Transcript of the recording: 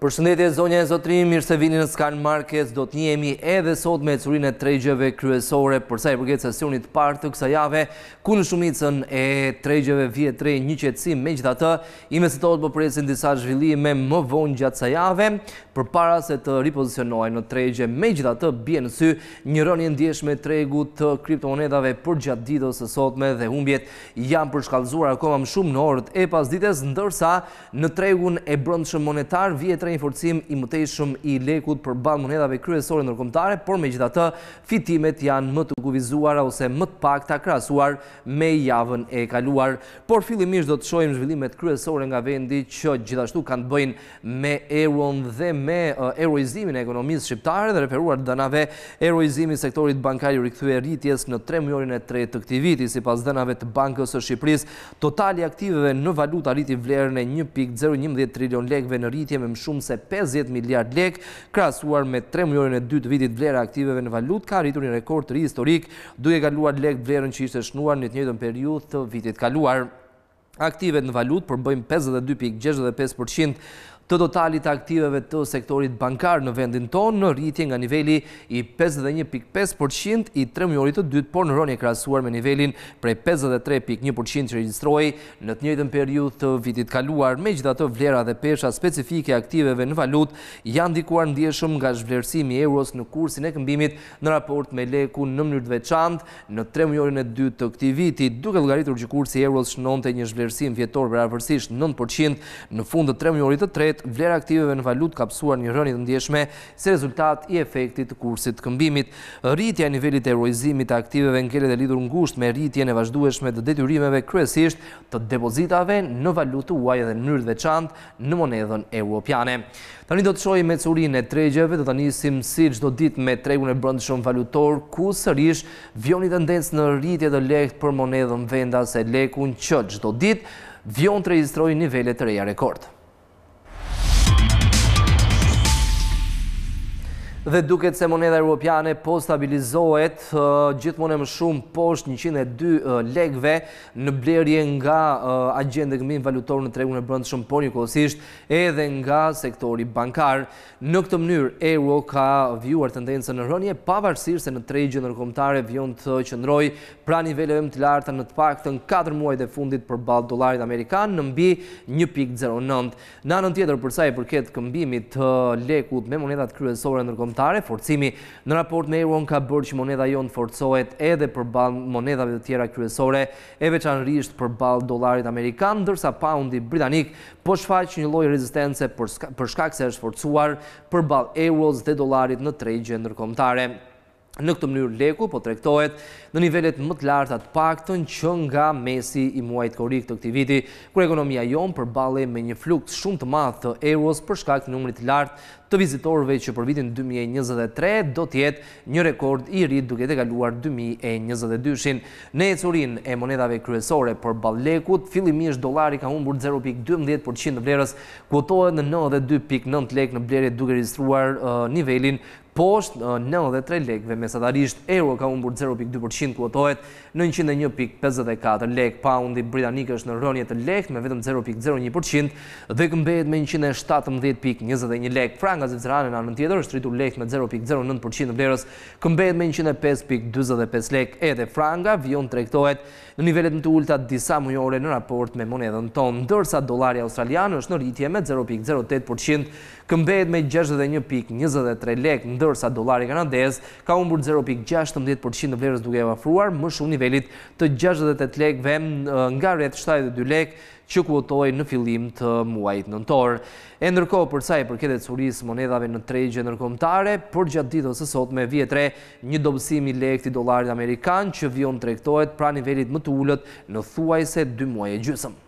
Përshëndetje zonja e zotrim, mirë se vini në Skan Markets, do të njemi edhe sot me curin e tregjeve kryesore përsa i përket sesionit partë të kësa jave, ku në shumicën e tregjeve vjetre një qetsim me gjitha të, investitohet për po presin disa zhvillime më vonë gjatë sa jave, për para se të ripozicionohet në tregje me gjitha të në sy një rënjë ndjesh me tregu të kriptomonedave për gjatë ditës së sotme dhe humbjet jam përshkallzuar akoma më shumë në orët e pas ndërsa në tregun e brëndshë monetar vjetre një forcim i mëtej shumë i lekut për balë monedave kryesore nërkomtare, por me gjitha të fitimet janë më të guvizuar ose më të pak të akrasuar me javën e kaluar. Por fillimisht do të shojmë zhvillimet kryesore nga vendi që gjithashtu kanë bëjnë me eron dhe me eroizimin e ekonomisë shqiptare dhe referuar dënave eroizimi sektorit bankari u rikëthu e rritjes në 3 mjorin e 3 të këti viti si pas dënave të bankës e Shqipëris totali aktiveve në valuta rriti vlerën e 1.011 trilion lekve në rritje me më shumë shumë se 50 miliard lek, krasuar me 3 mjërën e 2 të vitit vlerë aktiveve në valut, ka rritur një rekord të historik, duke galuar lek vlerën që ishte shnuar në të njëtën periud të vitit kaluar. Aktivet në valut përbëjmë 52.65% të totalit aktiveve të sektorit bankar në vendin tonë në rritje nga nivelli i 51.5% i 3 të dytë, por në rronje krasuar me nivelin prej 53.1% që registroj në të njëjtën periud të vitit kaluar, me gjitha të vlera dhe pesha specifike aktiveve në valut, janë dikuar ndjeshëm nga zhvlerësimi euros në kursin e këmbimit në raport me leku në mënyrë të çantë në 3 mjërit të dytë të këti viti, duke lëgaritur që kursi euros shënonte një zhvlerësim vjetor për arëpërsisht 9% në fund të 3 të tretë, vlerë aktiveve në valut ka pësuar një rënjë të ndjeshme se rezultat i efektit të kursit të këmbimit. Rritja e nivellit e rojzimit të aktiveve në kele dhe lidur në ngusht me rritje në vazhdueshme të detyrimeve kresisht të depozitave në valut të uaj edhe në mënyrë dhe në monedhën europiane. Tani Të një do të shojë me curin e tregjeve, do të njësim si që dit ditë me tregun e brëndë shumë valutor, ku sërish vionit tendencë në rritje dhe lekt për monedhën vendas e lekun që që ditë, të registrojë nivellet të reja rekordë. dhe duket se moneda europiane po stabilizohet uh, gjithmonë më shumë poshtë 102 uh, lekëve në blerje nga uh, agjenti gëmim valutor në tregun e brendshëm por njëkohësisht edhe nga sektori bankar në këtë mënyrë euro ka vjuar tendencën në rënje pavarësisht se në tregje ndërkombëtare vjen të qëndroj pra niveleve më të larta në të paktën 4 muajt e fundit përballë dollarit amerikan në mbi 1.09 në anën tjetër për sa i përket këmbimit të lekut me monedhat kryesore ndërkombëtare kombëtare. Forcimi në raport me Euron ka bërë që moneda jonë forcohet edhe për balë monedave të tjera kryesore e veçanë rrisht për balë dolarit Amerikan, dërsa poundi Britanik po shfaq një lojë rezistence për shkak se është forcuar për balë Euros dhe dolarit në tregje në rëkombëtare. Në këtë mënyrë leku po trektohet në nivellet më të lartë atë pakton që nga mesi i muajt korik të këti viti, kër ekonomia jonë përbale me një flukt shumë të madhë të euros për shkak të numrit lartë të vizitorve që për vitin 2023 do tjetë një rekord i rrit duke të galuar 2022. Në curin e monedave kryesore për balekut, fillimish dolari ka humbur 0.12% në vlerës, kuotohet në 92.9 lek në blerit duke registruar nivelin poshtë 93 uh, lekve, mesatarisht euro ka umbur 0.2% kuotohet në 101.54 lek, poundi britanik është në rënjet të lek me vetëm 0.01% dhe këmbet me 117.21 lek. Franga zivzirane në anën tjetër është rritur lek me 0.09% në vlerës, këmbet me 105.25 lek. Edhe franga vion të rektohet në nivellet në të ullëta disa mujore në raport me monedën tonë, ndërsa dolari australian është në rritje me 0.08%, këmbet me 61.23 lek, përsa sa dolari kanadez, ka umbur 0.16% në vlerës duke e vafruar, më shumë nivelit të 68 lekve nga rrët 72 lek që kuotoj në filim të muajt nëntor. E ndërko përsa i përketet suris monedave në tregje nërkomtare, për gjatë ditë ose sot me vjetre një dobësimi lek të dolarit Amerikan që vion rektohet pra nivelit më të ullët në thuaj se 2 muaj e gjysëm.